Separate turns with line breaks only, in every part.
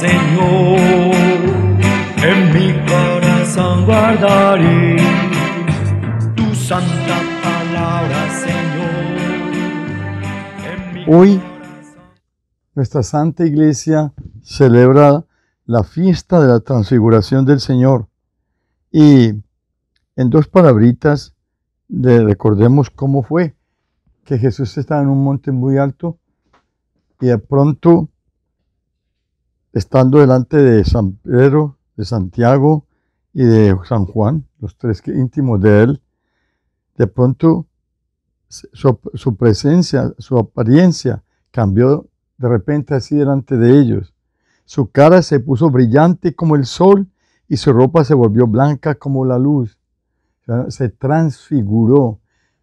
Señor, en mi corazón guardaré tu santa palabra, Señor. Hoy nuestra Santa Iglesia celebra la fiesta de la transfiguración del Señor y en dos palabritas recordemos cómo fue que Jesús estaba en un monte muy alto y de pronto estando delante de San Pedro, de Santiago y de San Juan, los tres íntimos de él, de pronto su, presencia, su apariencia cambió de repente así delante de ellos. Su cara se puso brillante como el sol y su ropa se volvió blanca como la luz. se transfiguró.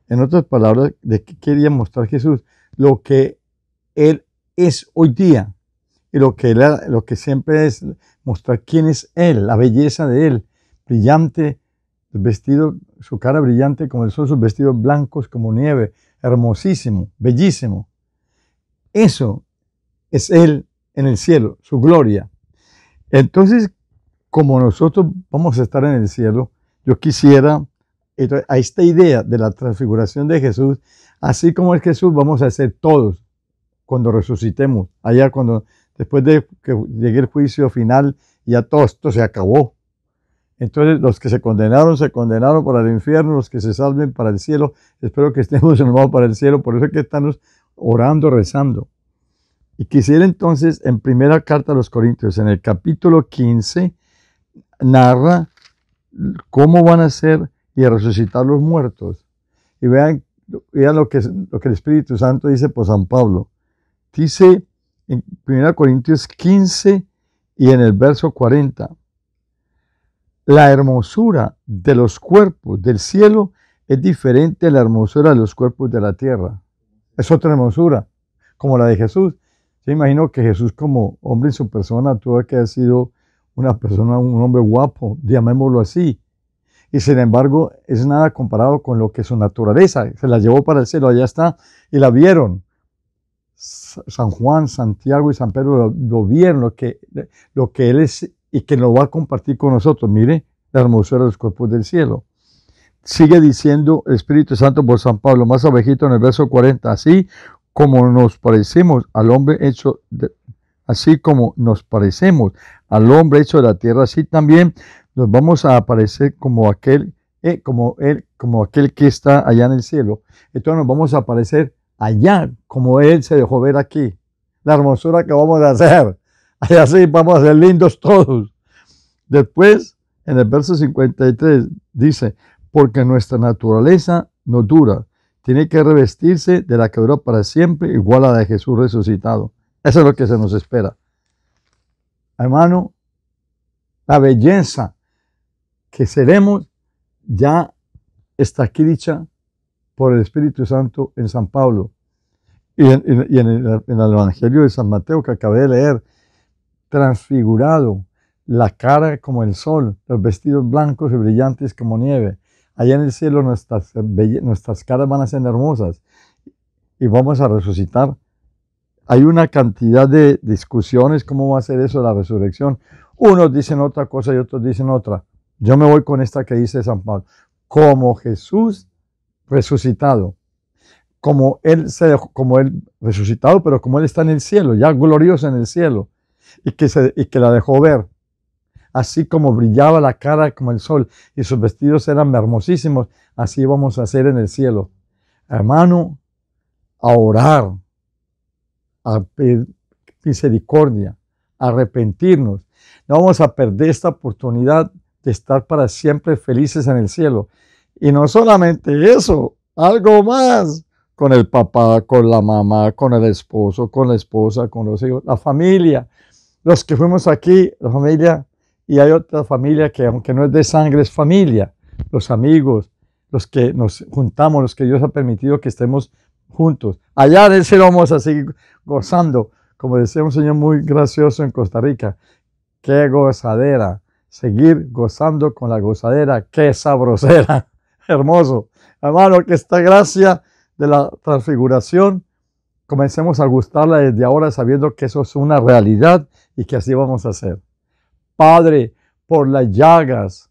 En otras palabras, ¿de qué quería mostrar Jesús? Lo que Él es hoy día y lo que, lo que siempre es mostrar quién es Él, la belleza de Él, brillante, vestido, su cara brillante como el sol, sus vestidos blancos como nieve, hermosísimo, bellísimo. Eso es Él en el cielo, su gloria. Entonces, como nosotros vamos a estar en el cielo, yo quisiera a esta idea de la transfiguración de Jesús, así como es Jesús, vamos a ser todos cuando resucitemos, allá cuando Después de que llegue el juicio final, ya todo esto se acabó. Entonces, los que se condenaron, se condenaron para el infierno, los que se salven para el cielo. Espero que estemos llamados para el cielo, por eso es que estamos orando, rezando. Y quisiera entonces, en primera carta a los Corintios, en el capítulo 15, narra cómo van a ser y a resucitar los muertos. Y vean, vean lo, que, lo que el Espíritu Santo dice por San Pablo. Dice en 1 Corintios 15 y en el verso 40. La hermosura de los cuerpos del cielo es diferente a la hermosura de los cuerpos de la tierra. Es otra hermosura, como la de Jesús. Yo imagino que Jesús como hombre en su persona tuvo que haber sido una persona, un hombre guapo, llamémoslo así. Y sin embargo, es nada comparado con lo que su naturaleza. Se la llevó para el cielo, allá está, y la vieron. San Juan, Santiago y San Pedro lo, vieron, lo que, lo que Él es y que lo va a compartir con nosotros. Mire la hermosura de los cuerpos del cielo. Sigue diciendo el Espíritu Santo por San Pablo, más abejito en el verso 40, así como nos parecemos al hombre hecho, así como nos parecemos al hombre hecho de la tierra, así también nos vamos a aparecer como aquel, eh, como, él, como aquel que está allá en el cielo. Entonces nos vamos a aparecer allá, como Él se dejó ver aquí. La hermosura que vamos a hacer. Allá sí vamos a ser lindos todos. Después, en el verso 53, dice, porque nuestra naturaleza no dura, tiene que revestirse de la que duró para siempre, igual a la de Jesús resucitado. Eso es lo que se nos espera. Hermano, la belleza que seremos ya está aquí dicha por el Espíritu Santo en San Pablo y en, el, Evangelio de San Mateo que acabé de leer, transfigurado, la cara como el sol, los vestidos blancos y brillantes como nieve. Allá en el cielo nuestras, nuestras caras van a ser hermosas y vamos a resucitar. Hay una cantidad de discusiones, cómo va a ser eso la resurrección. Unos dicen otra cosa y otros dicen otra. Yo me voy con esta que dice San Pablo. Como Jesús resucitado, como él, se como él resucitado, pero como él está en el cielo, ya glorioso en el cielo, y que, se, que la dejó ver, así como brillaba la cara como el sol y sus vestidos eran hermosísimos, así vamos a ser en el cielo. Hermano, a orar, a pedir misericordia, a arrepentirnos. No vamos a perder esta oportunidad de estar para siempre felices en el cielo. Y no solamente eso, algo más con el papá, con la mamá, con el esposo, con la esposa, con los hijos, la familia. Los que fuimos aquí, la familia, y hay otra familia que aunque no es de sangre, es familia, los amigos, los que nos juntamos, los que Dios ha permitido que estemos juntos. Allá en vamos a seguir gozando, como decía un señor muy gracioso en Costa Rica, qué gozadera, seguir gozando con la gozadera, qué sabrosera. Hermoso. Hermano, que esta gracia de la transfiguración comencemos a gustarla desde ahora sabiendo que eso es una realidad y que así vamos a hacer. Padre, por las llagas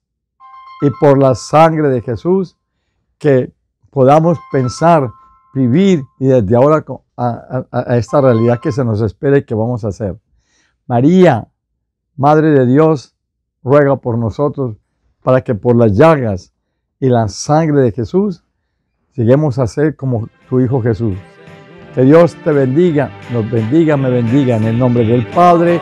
y por la sangre de Jesús, que podamos pensar, vivir y desde ahora a, esta realidad que se nos espera y que vamos a hacer. María, Madre de Dios, ruega por nosotros para que por las llagas y la sangre de Jesús, sigamos a ser como tu Hijo Jesús. Que Dios te bendiga, nos bendiga, me bendiga en el nombre del Padre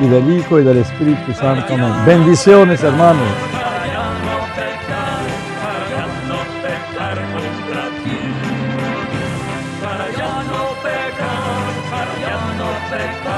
y del Hijo y del Espíritu Santo. Bendiciones, hermanos. Para no para no